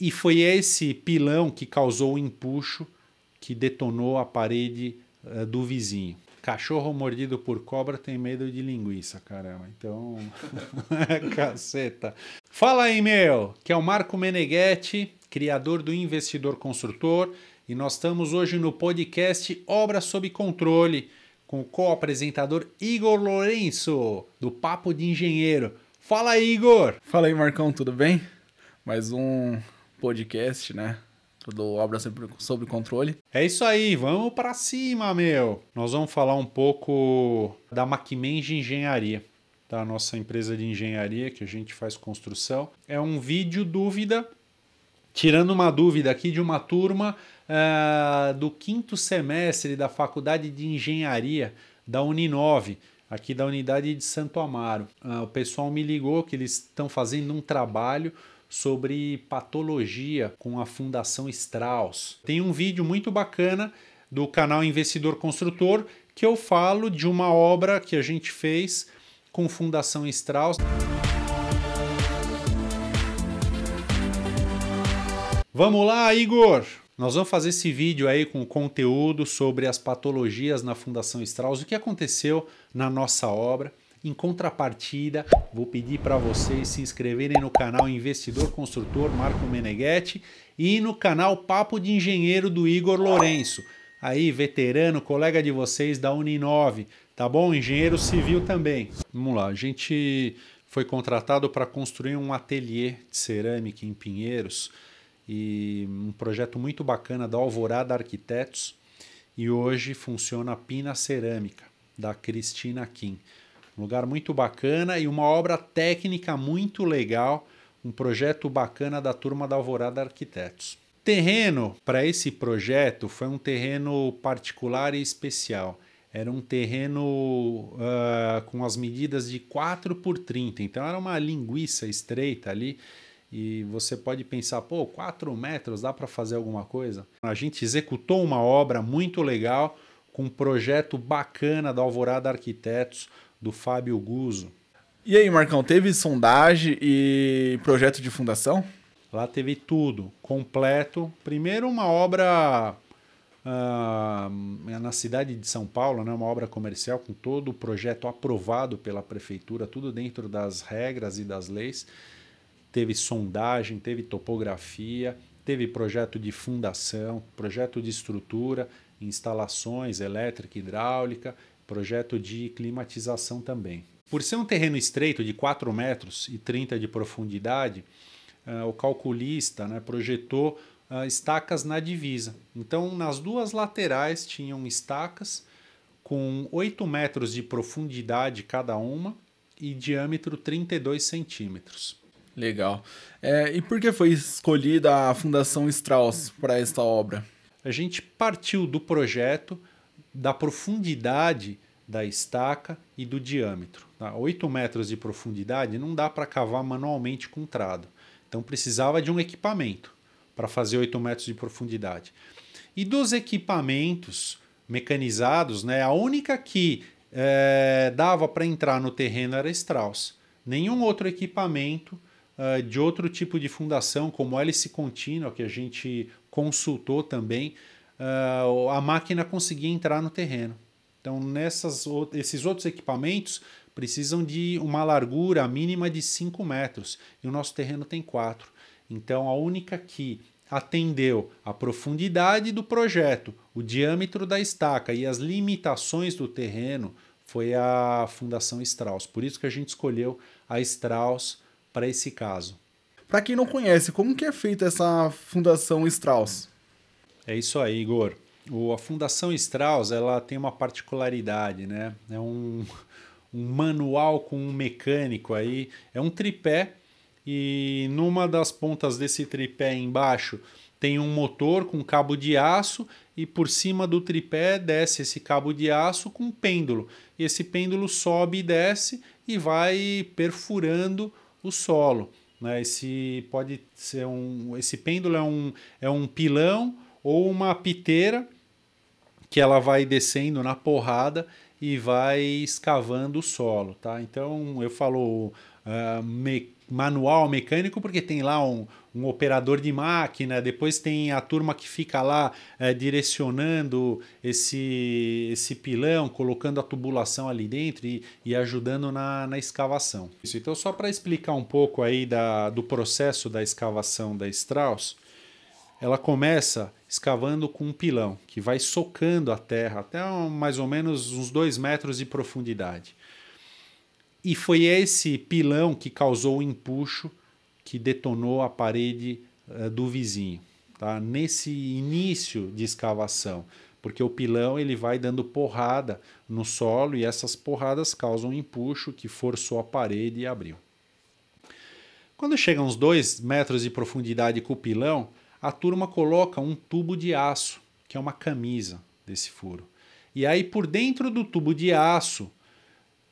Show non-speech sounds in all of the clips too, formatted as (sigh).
E foi esse pilão que causou o empuxo que detonou a parede uh, do vizinho. Cachorro mordido por cobra tem medo de linguiça, caramba. Então, (laughs) caceta. Fala aí, meu, que é o Marco Meneghetti, criador do Investidor Construtor, e nós estamos hoje no podcast Obra sob Controle, com o co-apresentador Igor Lourenço, do Papo de Engenheiro. Fala aí, Igor! Fala aí, Marcão, tudo bem? Mais um podcast, né? do Obra Sobre Controle. É isso aí, vamos para cima, meu! Nós vamos falar um pouco da Macmenji Engenharia, da nossa empresa de engenharia que a gente faz construção. É um vídeo dúvida, tirando uma dúvida aqui de uma turma uh, do quinto semestre da Faculdade de Engenharia da Uninove, aqui da unidade de Santo Amaro. Uh, o pessoal me ligou que eles estão fazendo um trabalho sobre patologia com a Fundação Strauss. Tem um vídeo muito bacana do canal Investidor Construtor que eu falo de uma obra que a gente fez com Fundação Strauss. Vamos lá, Igor! Nós vamos fazer esse vídeo aí com conteúdo sobre as patologias na Fundação Strauss, o que aconteceu na nossa obra. Em contrapartida, vou pedir para vocês se inscreverem no canal Investidor Construtor Marco Meneghetti e no canal Papo de Engenheiro do Igor Lourenço. Aí, veterano, colega de vocês da Uninove, tá bom? Engenheiro civil também. Vamos lá, a gente foi contratado para construir um ateliê de cerâmica em Pinheiros e um projeto muito bacana da Alvorada Arquitetos e hoje funciona a Pina Cerâmica da Cristina Kim. Um lugar muito bacana e uma obra técnica muito legal, um projeto bacana da turma da Alvorada Arquitetos. Terreno para esse projeto foi um terreno particular e especial. Era um terreno uh, com as medidas de 4 por 30, então era uma linguiça estreita ali. E você pode pensar, pô, 4 metros dá para fazer alguma coisa? A gente executou uma obra muito legal, com um projeto bacana da Alvorada Arquitetos, do Fábio Guzo. E aí, Marcão, teve sondagem e projeto de fundação? Lá teve tudo, completo. Primeiro, uma obra ah, é na cidade de São Paulo, né, uma obra comercial com todo o projeto aprovado pela prefeitura, tudo dentro das regras e das leis. Teve sondagem, teve topografia, teve projeto de fundação, projeto de estrutura, instalações elétrica, hidráulica projeto de climatização também. Por ser um terreno estreito de 4 metros e 30 de profundidade, uh, o calculista né, projetou uh, estacas na divisa. Então, nas duas laterais tinham estacas com 8 metros de profundidade cada uma e diâmetro 32 centímetros. Legal. É, e por que foi escolhida a Fundação Strauss para esta obra? A gente partiu do projeto da profundidade da estaca e do diâmetro. Tá? 8 metros de profundidade não dá para cavar manualmente com trado. Então precisava de um equipamento para fazer 8 metros de profundidade. E dos equipamentos mecanizados, né, a única que é, dava para entrar no terreno era Strauss. Nenhum outro equipamento é, de outro tipo de fundação, como hélice contínua, que a gente consultou também, uh, a máquina conseguia entrar no terreno. Então, nessas, esses outros equipamentos precisam de uma largura mínima de 5 metros e o nosso terreno tem 4. Então, a única que atendeu a profundidade do projeto, o diâmetro da estaca e as limitações do terreno foi a Fundação Strauss. Por isso que a gente escolheu a Strauss para esse caso. Para quem não conhece, como que é feita essa Fundação Strauss? É isso aí, Igor. O, a Fundação Strauss ela tem uma particularidade, né? É um, (laughs) um manual com um mecânico aí, é um tripé e numa das pontas desse tripé embaixo tem um motor com cabo de aço e por cima do tripé desce esse cabo de aço com um pêndulo. E esse pêndulo sobe e desce e vai perfurando o solo. Né? Esse pode ser um, esse pêndulo é um, é um pilão ou uma piteira que ela vai descendo na porrada e vai escavando o solo, tá? Então eu falo uh, me manual mecânico porque tem lá um, um, operador de máquina, depois tem a turma que fica lá uh, direcionando esse, esse pilão, colocando a tubulação ali dentro e, e ajudando na, na escavação. Isso, então só para explicar um pouco aí da, do processo da escavação da Strauss, ela começa escavando com um pilão que vai socando a terra até mais ou menos uns dois metros de profundidade. E foi esse pilão que causou o empuxo que detonou a parede uh, do vizinho, tá? Nesse início de escavação, porque o pilão ele vai dando porrada no solo e essas porradas causam um empuxo que forçou a parede e abriu. Quando chega a uns dois metros de profundidade com o pilão, a turma coloca um tubo de aço, que é uma camisa desse furo. E aí por dentro do tubo de aço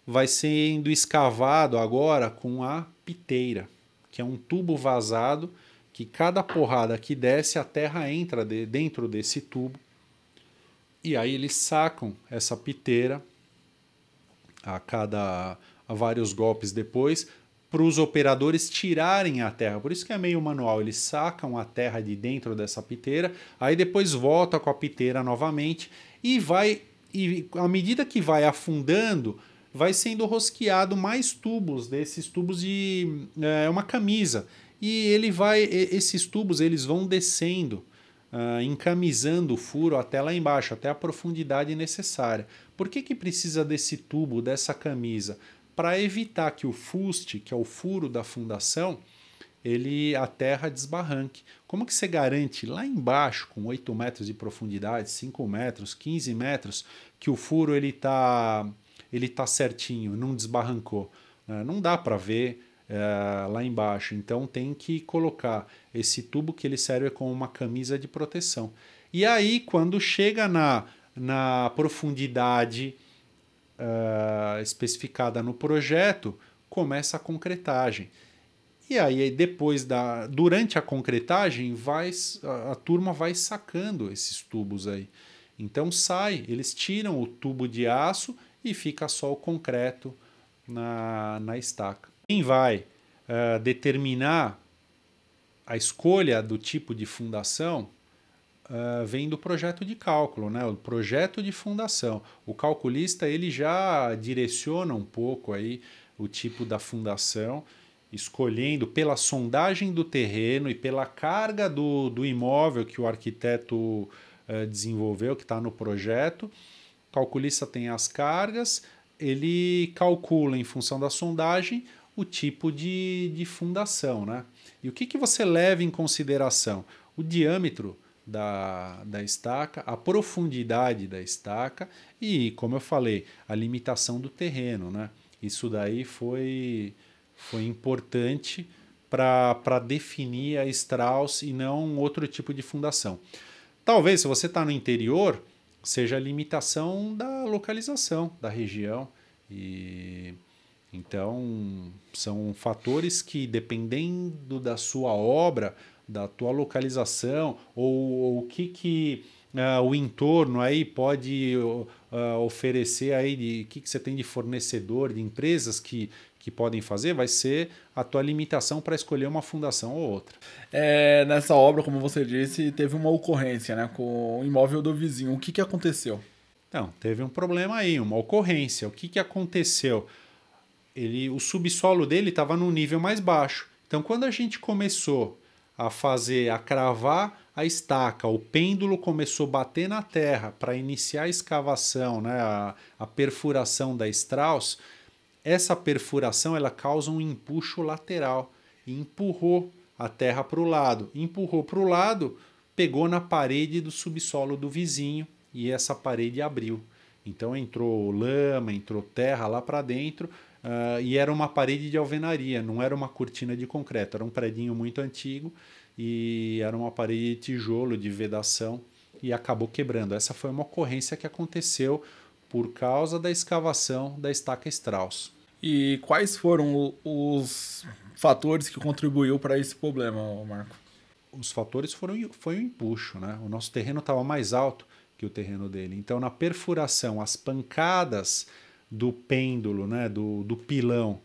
vai sendo escavado agora com a piteira, que é um tubo vazado que cada porrada que desce a terra entra de dentro desse tubo. E aí eles sacam essa piteira a cada a vários golpes depois para os operadores tirarem a terra. Por isso que é meio manual, eles sacam a terra de dentro dessa piteira, aí depois volta com a piteira novamente e vai e à medida que vai afundando, vai sendo rosqueado mais tubos desses né? tubos de é uma camisa e ele vai esses tubos eles vão descendo uh, encamisando o furo até lá embaixo até a profundidade necessária por que que precisa desse tubo dessa camisa para evitar que o fuste, que é o furo da fundação, ele a terra desbarranque. Como que você garante lá embaixo, com 8 metros de profundidade, 5 metros, 15 metros, que o furo ele está ele tá certinho, não desbarrancou? É, não dá para ver é, lá embaixo. Então tem que colocar esse tubo que ele serve como uma camisa de proteção. E aí, quando chega na, na profundidade uh, especificada no projeto, começa a concretagem. E aí depois da durante a concretagem vai a, a turma vai sacando esses tubos aí. Então sai, eles tiram o tubo de aço e fica só o concreto na, na estaca. Quem vai uh, determinar a escolha do tipo de fundação uh, vem do projeto de cálculo, né? o projeto de fundação. O calculista ele já direciona um pouco aí o tipo da fundação, escolhendo pela sondagem do terreno e pela carga do, do imóvel que o arquiteto uh, desenvolveu, que está no projeto. O calculista tem as cargas, ele calcula em função da sondagem o tipo de, de fundação. Né? E o que, que você leva em consideração? O diâmetro da, da estaca, a profundidade da estaca e, como eu falei, a limitação do terreno. Né? Isso daí foi, foi importante para definir a Strauss e não outro tipo de fundação. Talvez, se você está no interior, seja a limitação da localização da região. E então são fatores que, dependendo da sua obra, da tua localização ou, ou o que que uh, o entorno aí pode uh, oferecer aí de que que você tem de fornecedor de empresas que que podem fazer vai ser a tua limitação para escolher uma fundação ou outra. É, nessa obra, como você disse, teve uma ocorrência né, com o imóvel do vizinho. O que, que aconteceu? Então, teve um problema aí, uma ocorrência. O que, que aconteceu? Ele, o subsolo dele estava no nível mais baixo. Então, quando a gente começou a fazer, a cravar a estaca. O pêndulo começou a bater na terra para iniciar a escavação, né, a, a perfuração da Strauss. Essa perfuração ela causa um empuxo lateral e empurrou a terra para o lado. Empurrou para o lado, pegou na parede do subsolo do vizinho e essa parede abriu. Então entrou lama, entrou terra lá para dentro Uh, e era uma parede de alvenaria, não era uma cortina de concreto, era um predinho muito antigo e era uma parede de tijolo de vedação e acabou quebrando. Essa foi uma ocorrência que aconteceu por causa da escavação da estaca Strauss. E quais foram os fatores que contribuiu para esse problema, Marco? Os fatores foram foi o um empuxo, né? O nosso terreno estava mais alto que o terreno dele. Então, na perfuração, as pancadas do pêndulo, né, do, do pilão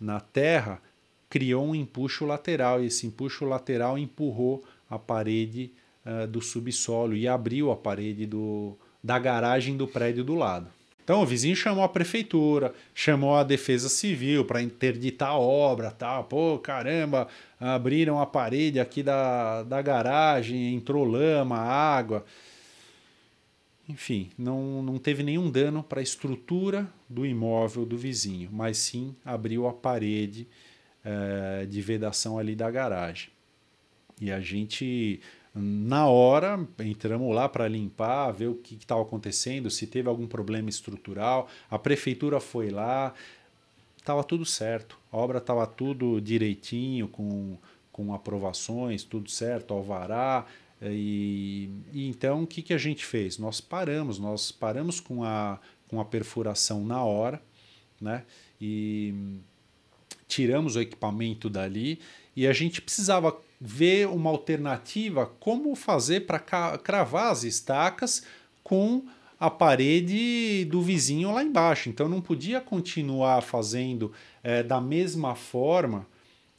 na terra, criou um empuxo lateral e esse empuxo lateral empurrou a parede uh, do subsolo e abriu a parede do, da garagem do prédio do lado. Então o vizinho chamou a prefeitura, chamou a defesa civil para interditar a obra, tal. Pô, caramba, abriram a parede aqui da, da garagem, entrou lama, água. Enfim, não, não teve nenhum dano para a estrutura do imóvel do vizinho, mas sim abriu a parede é, de vedação ali da garagem. E a gente, na hora, entramos lá para limpar, ver o que estava acontecendo, se teve algum problema estrutural. A prefeitura foi lá, estava tudo certo, a obra estava tudo direitinho, com, com aprovações, tudo certo, alvará, e, e então o que, que a gente fez? Nós paramos, nós paramos com a, com a perfuração na hora, né? E tiramos o equipamento dali e a gente precisava ver uma alternativa como fazer para cravar as estacas com a parede do vizinho lá embaixo. Então não podia continuar fazendo é, da mesma forma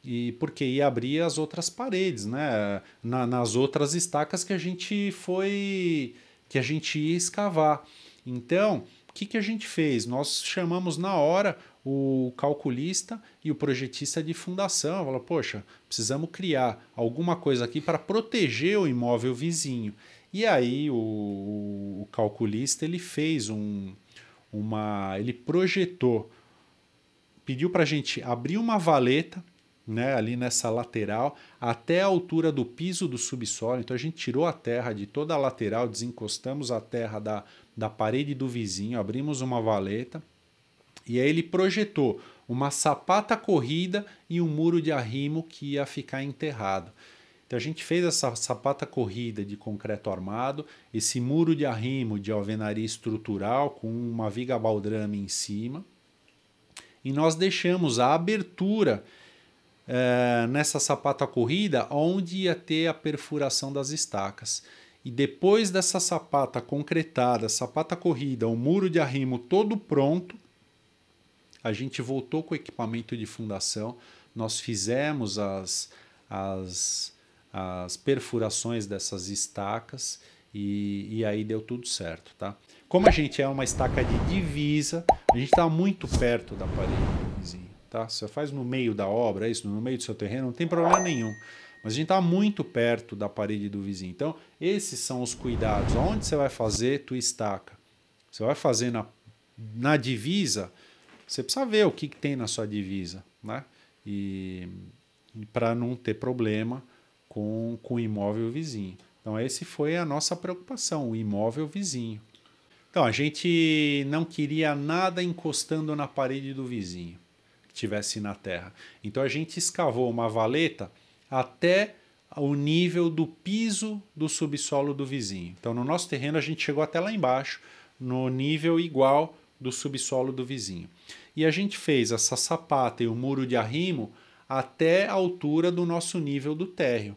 e porque ia abrir as outras paredes, né? Na, nas outras estacas que a gente foi que a gente ia escavar. Então, o que, que a gente fez? Nós chamamos na hora o calculista e o projetista de fundação. Falou, poxa, precisamos criar alguma coisa aqui para proteger o imóvel vizinho. E aí o, o calculista ele fez um, uma, ele projetou, pediu para a gente abrir uma valeta né, ali nessa lateral, até a altura do piso do subsolo. Então a gente tirou a terra de toda a lateral, desencostamos a terra da, da parede do vizinho, abrimos uma valeta e aí ele projetou uma sapata corrida e um muro de arrimo que ia ficar enterrado. Então a gente fez essa sapata corrida de concreto armado, esse muro de arrimo de alvenaria estrutural com uma viga baldrame em cima. E nós deixamos a abertura é, nessa sapata corrida, onde ia ter a perfuração das estacas. E depois dessa sapata concretada, sapata corrida, o muro de arrimo todo pronto, a gente voltou com o equipamento de fundação, nós fizemos as, as, as perfurações dessas estacas e, e, aí deu tudo certo, tá? Como a gente é uma estaca de divisa, a gente está muito perto da parede. Tá? Você faz no meio da obra, é isso, no meio do seu terreno, não tem problema nenhum. Mas a gente está muito perto da parede do vizinho. Então, esses são os cuidados. Onde você vai fazer tu estaca? Você vai fazer na, na divisa, você precisa ver o que, que tem na sua divisa, né? E, e para não ter problema com, com o imóvel vizinho. Então, esse foi a nossa preocupação, o imóvel vizinho. Então, a gente não queria nada encostando na parede do vizinho estivesse na terra. Então a gente escavou uma valeta até o nível do piso do subsolo do vizinho. Então no nosso terreno a gente chegou até lá embaixo, no nível igual do subsolo do vizinho. E a gente fez essa sapata e o muro de arrimo até a altura do nosso nível do térreo.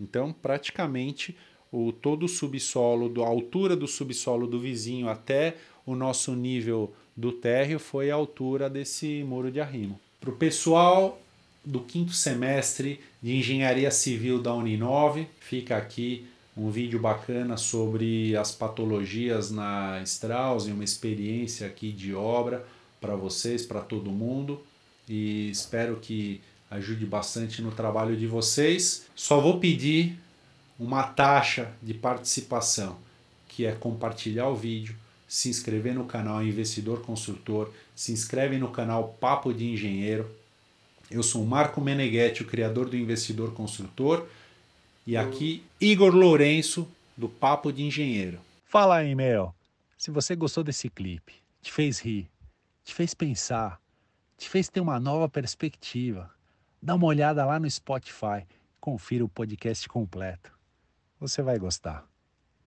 Então, praticamente o todo o subsolo, a altura do subsolo do vizinho até o nosso nível do térreo foi a altura desse muro de arrimo. Para o pessoal do quinto semestre de Engenharia Civil da Uninove, fica aqui um vídeo bacana sobre as patologias na Strauss, uma experiência aqui de obra para vocês, para todo mundo, e espero que ajude bastante no trabalho de vocês. Só vou pedir uma taxa de participação, que é compartilhar o vídeo, se inscrever no canal Investidor Consultor, se inscreve no canal Papo de Engenheiro. Eu sou Marco Meneghetti, o criador do Investidor Consultor, e aqui Igor Lourenço, do Papo de Engenheiro. Fala aí, meu. Se você gostou desse clipe, te fez rir, te fez pensar, te fez ter uma nova perspectiva, dá uma olhada lá no Spotify, confira o podcast completo. Você vai gostar.